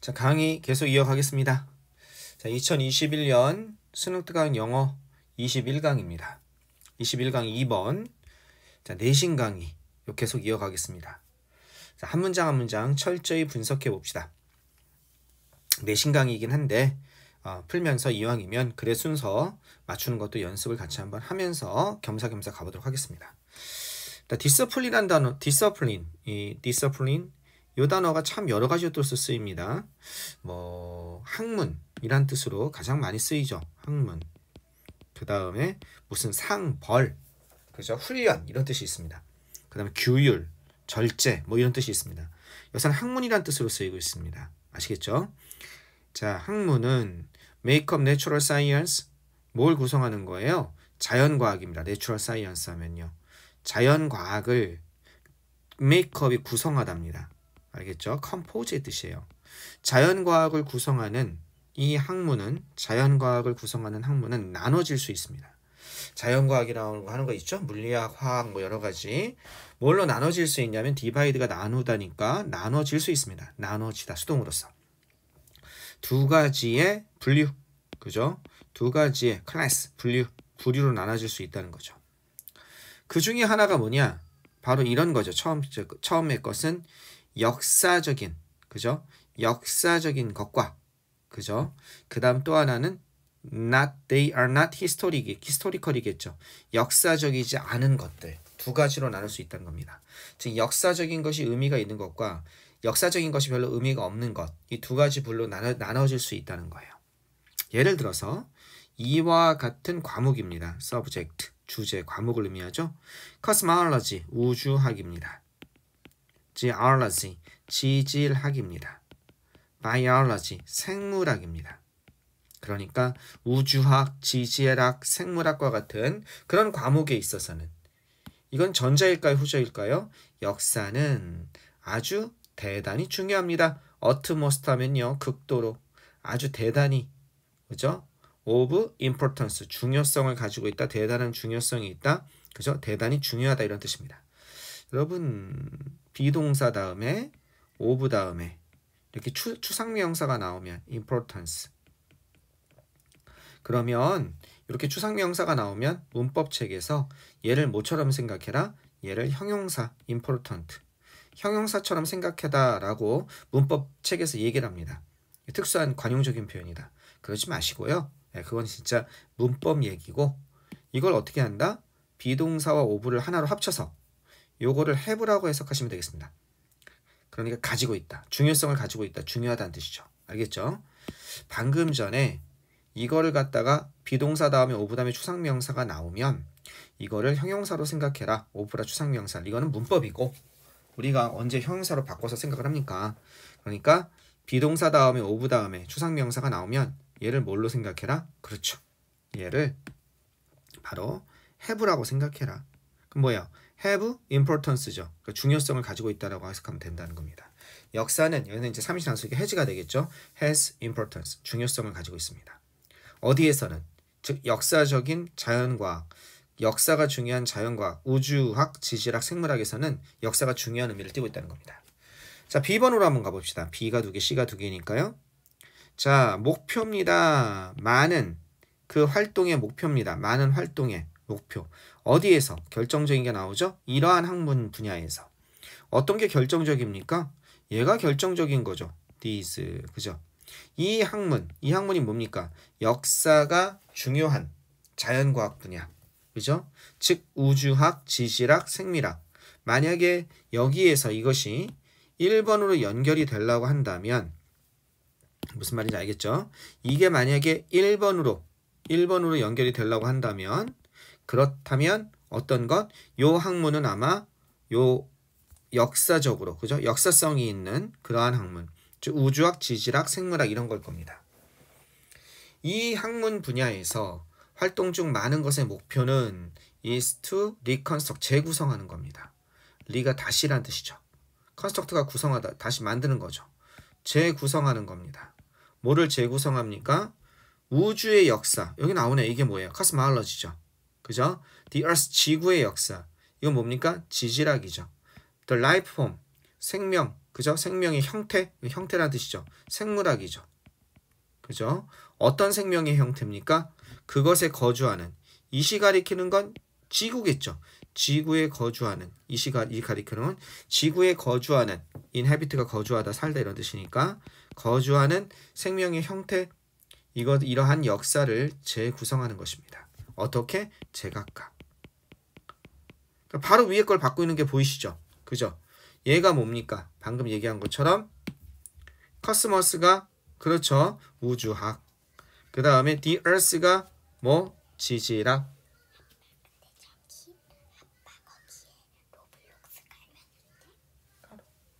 자, 강의 계속 이어가겠습니다. 자, 2021년 수능 특강 영어 21강입니다. 21강 2번. 자, 내신 강의 계속 이어가겠습니다. 자, 한 문장 한 문장 철저히 분석해 봅시다. 내신 강의이긴 한데 어, 풀면서 이왕이면 글의 순서 맞추는 것도 연습을 같이 한번 하면서 겸사겸사 가보도록 하겠습니다. 디서플린이라는 단어, 디서플린, 이 디서플린 요 단어가 참 여러 가지 뜻으로 쓰입니다. 뭐 학문이란 뜻으로 가장 많이 쓰이죠. 학문. 그 다음에 무슨 상, 벌, 그죠? 훈련 이런 뜻이 있습니다. 그 다음에 규율, 절제 뭐 이런 뜻이 있습니다. 여기서 학문이란 뜻으로 쓰이고 있습니다. 아시겠죠? 자, 학문은 메이크업 내추럴 사이언스 뭘 구성하는 거예요? 자연과학입니다. 내추럴 사이언스 하면요. 자연과학을 메이크업이 구성하답니다. 알겠죠? 컴포즈의 뜻이에요. 자연과학을 구성하는 이 학문은 자연과학을 구성하는 학문은 나눠질 수 있습니다. 자연과학이라고 하는 거 있죠? 물리학, 화학 뭐 여러 가지 뭘로 나눠질 수 있냐면 디바이드가 나누다니까 나눠질 수 있습니다. 나눠지다 수동으로서 두 가지의 분류 그죠? 두 가지의 클래스 분류 부류로 나눠질 수 있다는 거죠. 그 중에 하나가 뭐냐? 바로 이런 거죠. 처음 처음의 것은 역사적인 그죠? 역사적인 것과 그죠? 그다음 또 하나는 not they are not historic historical이겠죠. 역사적이지 않은 것들 두 가지로 나눌 수 있다는 겁니다. 즉 역사적인 것이 의미가 있는 것과 역사적인 것이 별로 의미가 없는 것 이 두 가지 불로 나눠, 나눠질 수 있다는 거예요. 예를 들어서 이와 같은 과목입니다. subject 주제 과목을 의미하죠. cosmology 우주학입니다. geology, 지질학입니다. biology, 생물학입니다. 그러니까 우주학, 지질학, 생물학과 같은 그런 과목에 있어서는 이건 전자일까요, 후자일까요? 역사는 아주 대단히 중요합니다. 어트모스트 하면요, 극도로 아주 대단히 그죠? 오브 i 포턴스 중요성을 가지고 있다, 대단한 중요성이 있다, 그죠? 대단히 중요하다 이런 뜻입니다. 여러분 비동사 다음에 of 다음에 이렇게 추, 추상명사가 나오면 importance 그러면 이렇게 추상명사가 나오면 문법책에서 얘를 뭐처럼 생각해라 얘를 형용사 important 형용사처럼 생각해다 라고 문법책에서 얘기를 합니다 특수한 관용적인 표현이다 그러지 마시고요 예, 그건 진짜 문법 얘기고 이걸 어떻게 한다? 비동사와 오브를 하나로 합쳐서 요거를 have라고 해석하시면 되겠습니다. 그러니까 가지고 있다. 중요성을 가지고 있다. 중요하다는 뜻이죠. 알겠죠? 방금 전에 이거를 갖다가 비동사 다음에 오브 다음에 추상명사가 나오면 이거를 형용사로 생각해라. 오브라 추상명사. 이거는 문법이고 우리가 언제 형용사로 바꿔서 생각을 합니까? 그러니까 비동사 다음에 오브 다음에 추상명사가 나오면 얘를 뭘로 생각해라? 그렇죠. 얘를 바로 have라고 생각해라. 그럼 뭐예요? have importance죠. 그러니까 중요성을 가지고 있다라고 해석하면 된다는 겁니다. 역사는 여기는 이제 삼시단수니까 해지가 되겠죠. has importance 중요성을 가지고 있습니다. 어디에서는 즉 역사적인 자연과학 역사가 중요한 자연과학, 우주학, 지질학, 생물학에서는 역사가 중요한 의미를 띠고 있다는 겁니다. 자, B번호로 한번 가봅시다. B가 두 개, C가 두 개니까요. 자, 목표입니다. 많은 그 활동의 목표입니다. 많은 활동의 목표 어디에서 결정적인 게 나오죠? 이러한 학문 분야에서 어떤 게 결정적입니까? 얘가 결정적인 거죠. these 그죠? 이 학문 이 학문이 뭡니까? 역사가 중요한 자연과학 분야 그죠? 즉 우주학, 지질학, 생미학 만약에 여기에서 이것이 1번으로 연결이 되려고 한다면 무슨 말인지 알겠죠? 이게 만약에 1번으로 1번으로 연결이 되려고 한다면 그렇다면 어떤 것? 요 학문은 아마 요 역사적으로 그죠? 역사성이 있는 그러한 학문. 즉 우주학, 지질학, 생물학 이런 걸 겁니다. 이 학문 분야에서 활동 중 많은 것의 목표는 is to reconstruct 재구성하는 겁니다. 리가 다시란 뜻이죠. 컨스트럭트가 구성하다 다시 만드는 거죠. 재구성하는 겁니다. 뭐를 재구성합니까? 우주의 역사. 여기 나오네. 이게 뭐예요? 카스마올러지죠. 그죠? The Earth 지구의 역사. 이건 뭡니까? 지질학이죠. The life form. 생명. 그죠? 생명의 형태. 형태란 뜻이죠. 생물학이죠. 그죠? 어떤 생명의 형태입니까? 그것에 거주하는. 이시 가리키는 건 지구겠죠. 지구에 거주하는 이시가 이 가리크는 지구에 거주하는 인헤비트가 거주하다 살다 이런 뜻이니까 거주하는 생명의 형태 이것 이러한 역사를 재구성하는 것입니다. 어떻게? 제각각. 그러니까 바로 위에 걸 바꾸는 게 보이시죠? 그죠? 얘가 뭡니까? 방금 얘기한 것처럼 커스머스가 그렇죠. 우주학. 그 다음에 the earth가 뭐? 지지라.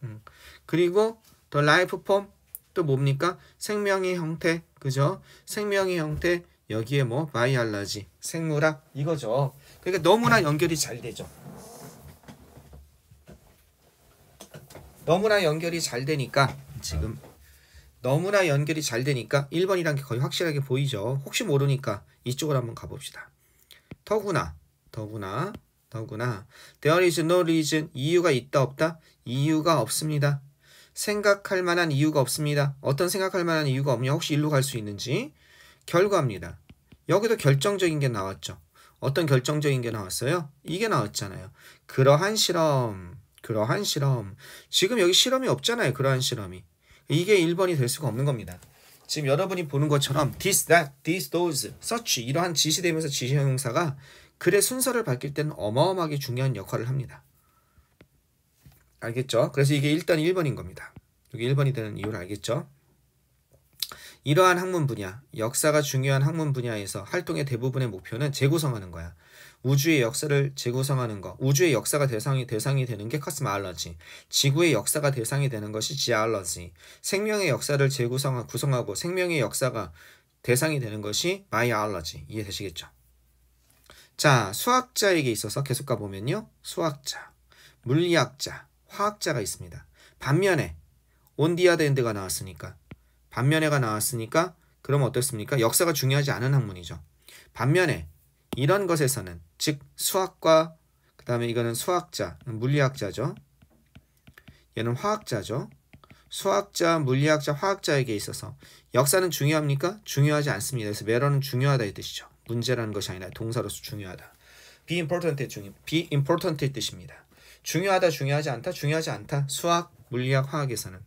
음. 그리고 더 라이프 폼또 뭡니까? 생명의 형태. 그죠? 생명의 형태 여기에 뭐 바이알러지, 생물학 이거죠. 그러니까 너무나 연결이 잘 되죠. 너무나 연결이 잘 되니까 지금 너무나 연결이 잘 되니까 1번이란 게 거의 확실하게 보이죠. 혹시 모르니까 이쪽으로 한번 가봅시다. 더구나, 더구나, 더구나. There is no reason. 이유가 있다 없다? 이유가 없습니다. 생각할 만한 이유가 없습니다. 어떤 생각할 만한 이유가 없냐? 혹시 일로 갈 수 있는지? 결과입니다. 여기도 결정적인 게 나왔죠. 어떤 결정적인 게 나왔어요? 이게 나왔잖아요. 그러한 실험, 그러한 실험. 지금 여기 실험이 없잖아요. 그러한 실험이. 이게 1번이 될 수가 없는 겁니다. 지금 여러분이 보는 것처럼 this, that, these, those, such 이러한 지시되면서 지시형용사가 글의 순서를 밝힐 때는 어마어마하게 중요한 역할을 합니다. 알겠죠? 그래서 이게 일단 1번인 겁니다. 여기 1번이 되는 이유를 알겠죠? 이러한 학문 분야, 역사가 중요한 학문 분야에서 활동의 대부분의 목표는 재구성하는 거야. 우주의 역사를 재구성하는 거, 우주의 역사가 대상이 대상이 되는 게 코스마알러지, 지구의 역사가 대상이 되는 것이 지알러지, 생명의 역사를 재구성하 구성하고 생명의 역사가 대상이 되는 것이 마이알러지 이해되시겠죠? 자, 수학자에게 있어서 계속 가보면요. 수학자, 물리학자, 화학자가 있습니다. 반면에 온디아덴드가 나왔으니까 반면에가 나왔으니까 그럼 어떻습니까? 역사가 중요하지 않은 학문이죠. 반면에 이런 것에서는 즉 수학과 그 다음에 이거는 수학자, 물리학자죠. 얘는 화학자죠. 수학자, 물리학자, 화학자에게 있어서 역사는 중요합니까? 중요하지 않습니다. 그래서 매러는 중요하다 이 뜻이죠. 문제라는 것이 아니라 동사로서 중요하다. be important의 중 be important의 뜻입니다. 중요하다, 중요하지 않다, 중요하지 않다. 수학, 물리학, 화학에서는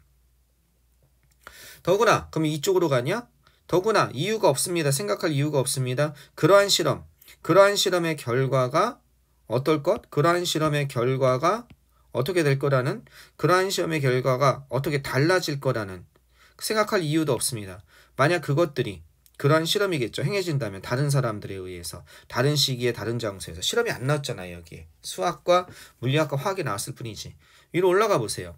더구나 그럼 이쪽으로 가냐? 더구나 이유가 없습니다. 생각할 이유가 없습니다. 그러한 실험, 그러한 실험의 결과가 어떨 것? 그러한 실험의 결과가 어떻게 될 거라는 그러한 시험의 결과가 어떻게 달라질 거라는 생각할 이유도 없습니다. 만약 그것들이 그러한 실험이겠죠. 행해진다면 다른 사람들에 의해서 다른 시기에 다른 장소에서 실험이 안 나왔잖아요. 여기에 수학과 물리학과 화학이 나왔을 뿐이지 위로 올라가 보세요.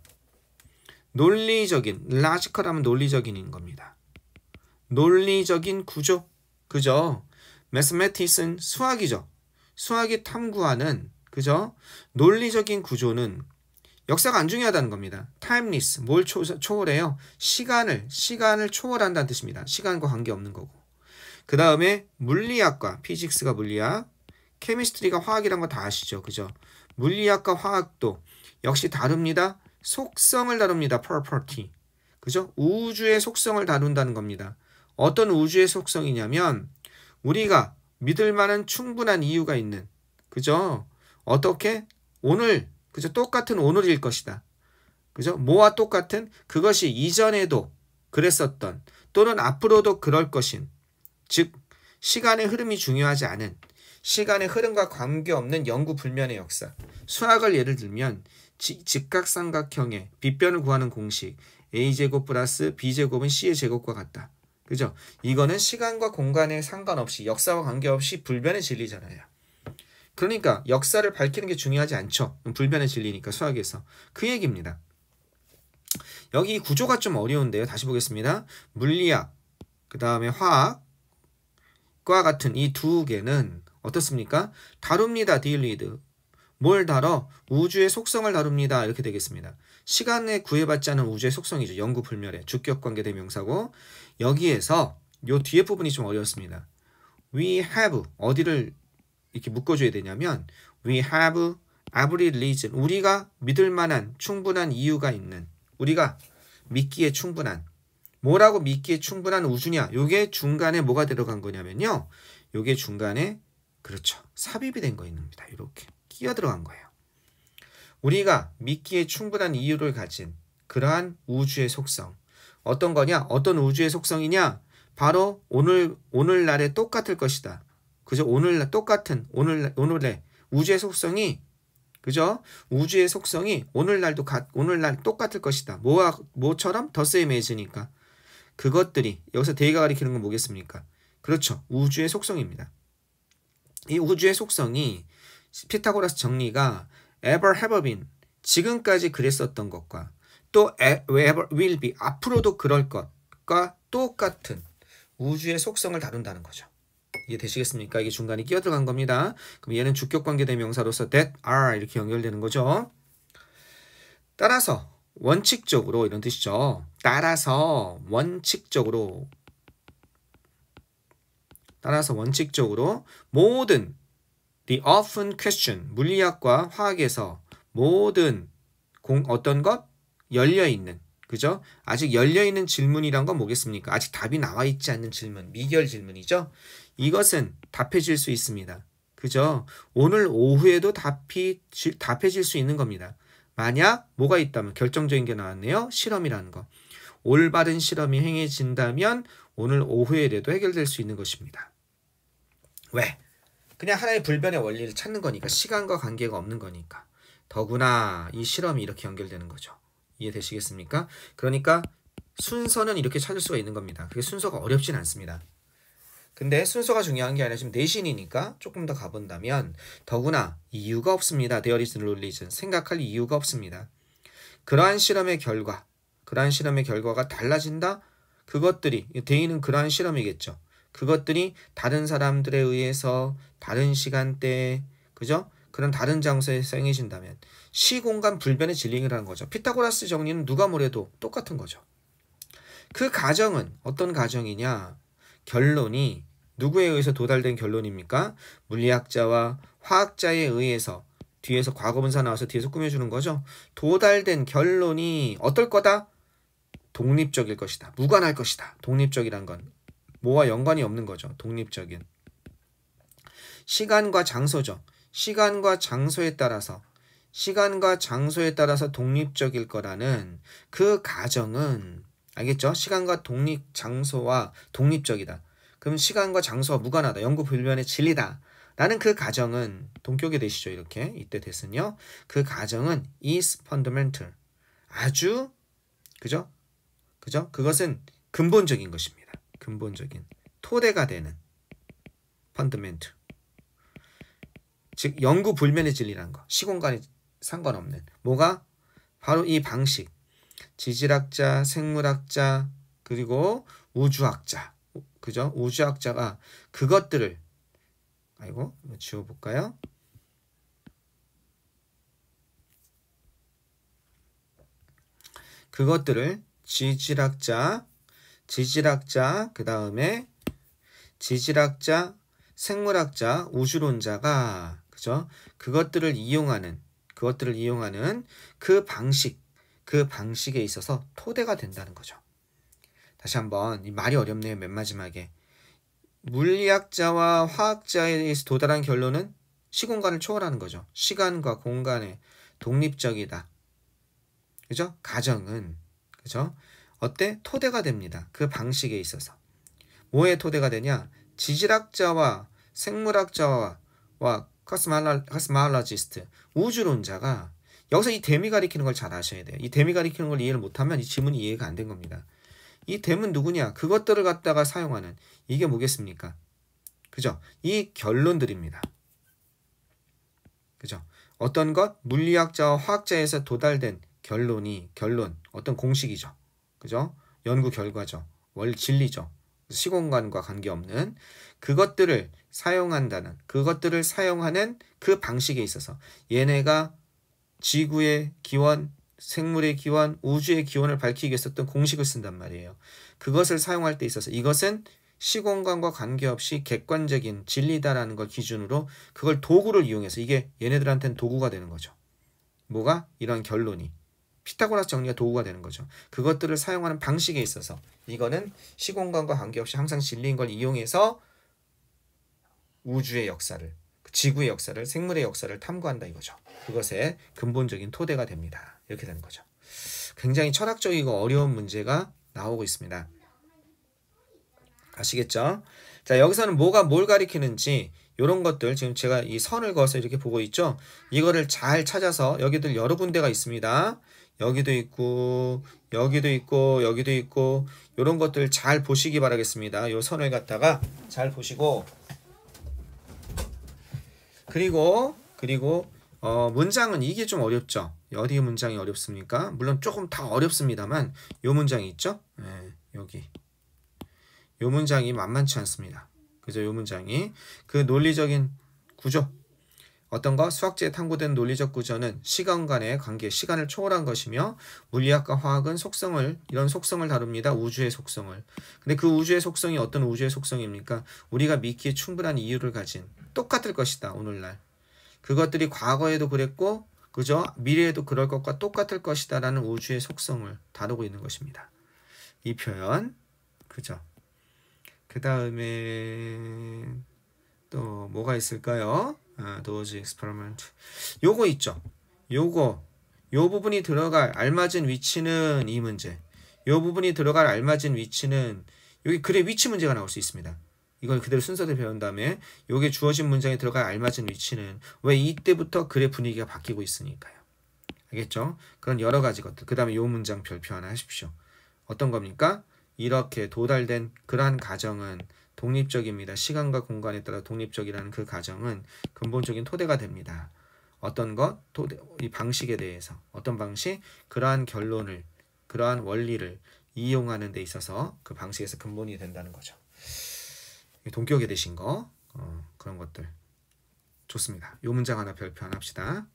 논리적인, 라지컬 하면 논리적인인 겁니다. 논리적인 구조, 그죠? 매스매티 e m 수학이죠. 수학이 탐구하는, 그죠? 논리적인 구조는 역사가 안 중요하다는 겁니다. 타임리스, 뭘 초, 초월해요? 시간을, 시간을 초월한다는 뜻입니다. 시간과 관계없는 거고. 그 다음에 물리학과, 피직스가 물리학, 케미스트리가 화학이란 거 다 아시죠? 그죠? 물리학과 화학도 역시 다릅니다. 속성을 다룹니다. property. 그죠? 우주의 속성을 다룬다는 겁니다. 어떤 우주의 속성이냐면 우리가 믿을 만한 충분한 이유가 있는 그죠? 어떻게 오늘 그죠? 똑같은 오늘일 것이다. 그죠? 뭐와 똑같은 그것이 이전에도 그랬었던 또는 앞으로도 그럴 것인 즉 시간의 흐름이 중요하지 않은 시간의 흐름과 관계없는 영구 불면의 역사. 수학을 예를 들면 지, 직각삼각형의 빗변을 구하는 공식 a제곱 플러스 b제곱은 c의 제곱과 같다. 그죠? 이거는 시간과 공간에 상관없이 역사와 관계없이 불변의 진리잖아요. 그러니까 역사를 밝히는 게 중요하지 않죠. 불변의 진리니까 수학에서. 그 얘기입니다. 여기 구조가 좀 어려운데요. 다시 보겠습니다. 물리학, 그 다음에 화학과 같은 이 두 개는 어떻습니까? 다룹니다. 딜리드. 뭘 다뤄? 우주의 속성을 다룹니다. 이렇게 되겠습니다. 시간에 구애받지 않은 우주의 속성이죠. 영구 불멸의 주격관계 대명사고 여기에서 요 뒤에 부분이 좀 어려웠습니다. We have 어디를 이렇게 묶어줘야 되냐면 We have every reason 우리가 믿을 만한 충분한 이유가 있는 우리가 믿기에 충분한 뭐라고 믿기에 충분한 우주냐 요게 중간에 뭐가 들어간 거냐면요 요게 중간에 그렇죠 삽입이 된거 있는 겁니다 이렇게 끼어들어간 거예요. 우리가 믿기에 충분한 이유를 가진 그러한 우주의 속성. 어떤 거냐? 어떤 우주의 속성이냐? 바로 오늘 오늘날에 똑같을 것이다. 그저 오늘날 똑같은 오늘 오늘의 우주의 속성이 그죠? 우주의 속성이 오늘날도 가, 오늘날 똑같을 것이다. 뭐와 뭐처럼 더스 이메이즈니까 그것들이 여기서 대가 가리키는 건 뭐겠습니까? 그렇죠. 우주의 속성입니다. 이 우주의 속성이 피타고라스 정리가 ever have been 지금까지 그랬었던 것과 또 ever will be 앞으로도 그럴 것과 똑같은 우주의 속성을 다룬다는 거죠. 이게되시겠습니까 이게 중간에 끼어들어간 겁니다. 그럼 얘는 주격관계대명사로서 that are 이렇게 연결되는 거죠. 따라서 원칙적으로 이런 뜻이죠. 따라서 원칙적으로 따라서 원칙적으로 모든 The often question 물리학과 화학에서 모든 공 어떤 것 열려 있는 그죠? 아직 열려 있는 질문이란 건 뭐겠습니까? 아직 답이 나와 있지 않는 질문, 미결 질문이죠. 이것은 답해질 수 있습니다. 그죠? 오늘 오후에도 답이 답해질 수 있는 겁니다. 만약 뭐가 있다면 결정적인 게 나왔네요. 실험이라는 거. 올바른 실험이 행해진다면 오늘 오후에라도 해결될 수 있는 것입니다. 왜? 그냥 하나의 불변의 원리를 찾는 거니까 시간과 관계가 없는 거니까 더구나 이 실험이 이렇게 연결되는 거죠. 이해되시겠습니까? 그러니까 순서는 이렇게 찾을 수가 있는 겁니다. 그게 순서가 어렵진 않습니다. 근데 순서가 중요한 게 아니라 지금 내신이니까 조금 더 가본다면 더구나 이유가 없습니다. 데어리스 롤리즌 생각할 이유가 없습니다. 그러한 실험의 결과, 그러한 실험의 결과가 달라진다? 그것들이 대인은 그러한 실험이겠죠. 그것들이 다른 사람들에 의해서 다른 시간대에 그죠? 그런 다른 장소에서 행해진다면 시공간 불변의 진리라는 거죠. 피타고라스 정리는 누가 뭐래도 똑같은 거죠. 그 가정은 어떤 가정이냐? 결론이 누구에 의해서 도달된 결론입니까? 물리학자와 화학자에 의해서 뒤에서 과거분사 나와서 뒤에서 꾸며주는 거죠. 도달된 결론이 어떨 거다? 독립적일 것이다. 무관할 것이다. 독립적이란 건 뭐와 연관이 없는 거죠. 독립적인. 시간과 장소죠. 시간과 장소에 따라서 시간과 장소에 따라서 독립적일 거라는 그 가정은 알겠죠? 시간과 독립 장소와 독립적이다. 그럼 시간과 장소와 무관하다. 연구 불변의 진리다. 라는 그 가정은 동격이 되시죠. 이렇게 이때 됐은요. 으그 가정은 is fundamental. 아주 그죠? 그죠? 그것은 근본적인 것입니다. 근본적인 토대가 되는 펀드멘트 즉 영구 불면의 진리라는 거 시공간이 상관없는 뭐가 바로 이 방식 지질학자 생물학자 그리고 우주학자 그죠 우주학자가 그것들을 아이고 지워볼까요 그것들을 지질학자 지질학자, 그 다음에 지질학자, 생물학자, 우주론자가 그죠? 그것들을 이용하는 그것들을 이용하는 그 방식, 그 방식에 있어서 토대가 된다는 거죠. 다시 한번 말이 어렵네요. 맨 마지막에 물리학자와 화학자에 대해서 도달한 결론은 시공간을 초월하는 거죠. 시간과 공간의 독립적이다. 그죠? 가정은 그죠? 어때? 토대가 됩니다. 그 방식에 있어서. 뭐의 토대가 되냐? 지질학자와 생물학자와 카스말라지스트, 마 우주론자가 여기서 이 데미 가리키는 걸 잘 아셔야 돼요. 이 데미 가리키는 걸 이해를 못하면 이질문이 이해가 안 된 겁니다. 이 데미는 누구냐? 그것들을 갖다가 사용하는 이게 뭐겠습니까? 그죠? 이 결론들입니다. 그죠? 어떤 것? 물리학자와 화학자에서 도달된 결론이 결론, 어떤 공식이죠. 그죠? 연구 결과죠. 원 진리죠. 시공간과 관계없는 그것들을 사용한다는 그것들을 사용하는 그 방식에 있어서 얘네가 지구의 기원, 생물의 기원, 우주의 기원을 밝히기 위해서 어떤 공식을 쓴단 말이에요. 그것을 사용할 때 있어서 이것은 시공간과 관계없이 객관적인 진리다라는 걸 기준으로 그걸 도구를 이용해서 이게 얘네들한테는 도구가 되는 거죠. 뭐가? 이런 결론이. 피타고라스 정리가 도구가 되는 거죠. 그것들을 사용하는 방식에 있어서 이거는 시공간과 관계없이 항상 진리인 걸 이용해서 우주의 역사를, 지구의 역사를, 생물의 역사를 탐구한다 이거죠. 그것의 근본적인 토대가 됩니다. 이렇게 되는 거죠. 굉장히 철학적이고 어려운 문제가 나오고 있습니다. 아시겠죠? 자, 여기서는 뭐가 뭘 가리키는지 이런 것들 지금 제가 이 선을 그어서 이렇게 보고 있죠? 이거를 잘 찾아서 여기들 여러 군데가 있습니다. 여기도 있고 여기도 있고 여기도 있고 이런 것들 잘 보시기 바라겠습니다. 요 선을 갖다가 잘 보시고 그리고 그리고 어, 문장은 이게 좀 어렵죠. 어디 문장이 어렵습니까? 물론 조금 다 어렵습니다만 요 문장이 있죠. 네, 여기 요 문장이 만만치 않습니다. 그래요 문장이 그 논리적인 구조 어떤가 수학제에 탐구된 논리적 구조는 시간 간의 관계, 시간을 초월한 것이며 물리학과 화학은 속성을 이런 속성을 다룹니다. 우주의 속성을. 근데 그 우주의 속성이 어떤 우주의 속성입니까? 우리가 믿기에 충분한 이유를 가진 똑같을 것이다. 오늘날. 그것들이 과거에도 그랬고 그저 미래에도 그럴 것과 똑같을 것이다라는 우주의 속성을 다루고 있는 것입니다. 이 표현 그죠? 그 다음에 또 뭐가 있을까요? those e x p 요거 있죠 요거 요 부분이 들어갈 알맞은 위치는 이 문제 요 부분이 들어갈 알맞은 위치는 여기 글의 위치 문제가 나올 수 있습니다 이걸 그대로 순서대로 배운 다음에 요게 주어진 문장에 들어갈 알맞은 위치는 왜 이때부터 글의 분위기가 바뀌고 있으니까요 알겠죠? 그런 여러 가지 것들 그 다음에 요 문장 별표 하나 하십시오 어떤 겁니까? 이렇게 도달된 그러한 가정은 독립적입니다. 시간과 공간에 따라 독립적이라는 그 가정은 근본적인 토대가 됩니다. 어떤 것, 토대, 이 방식에 대해서 어떤 방식, 그러한 결론을, 그러한 원리를 이용하는 데 있어서 그 방식에서 근본이 된다는 거죠. 동격에 되신거 어, 그런 것들 좋습니다. 요 문장 하나 별표 하 합시다.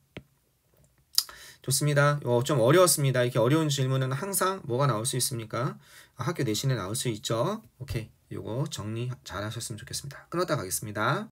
좋습니다. 어, 좀 어려웠습니다. 이렇게 어려운 질문은 항상 뭐가 나올 수 있습니까? 아, 학교 내신에 나올 수 있죠. 오케이. 요거 정리 잘 하셨으면 좋겠습니다. 끊었다 가겠습니다.